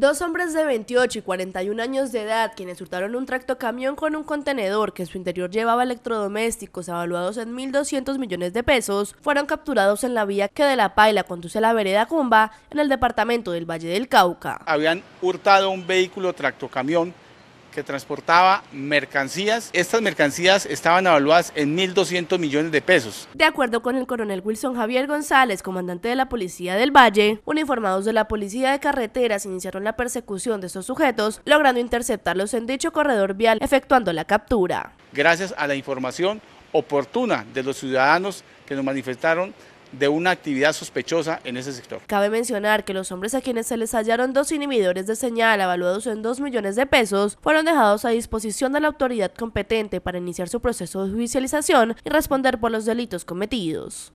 Dos hombres de 28 y 41 años de edad, quienes hurtaron un tractocamión con un contenedor que en su interior llevaba electrodomésticos evaluados en 1.200 millones de pesos, fueron capturados en la vía que de La Paila conduce a la vereda Cumba, en el departamento del Valle del Cauca. Habían hurtado un vehículo tractocamión que transportaba mercancías. Estas mercancías estaban evaluadas en 1.200 millones de pesos. De acuerdo con el coronel Wilson Javier González, comandante de la Policía del Valle, uniformados de la Policía de Carreteras iniciaron la persecución de estos sujetos, logrando interceptarlos en dicho corredor vial, efectuando la captura. Gracias a la información oportuna de los ciudadanos que nos manifestaron de una actividad sospechosa en ese sector. Cabe mencionar que los hombres a quienes se les hallaron dos inhibidores de señal evaluados en 2 millones de pesos fueron dejados a disposición de la autoridad competente para iniciar su proceso de judicialización y responder por los delitos cometidos.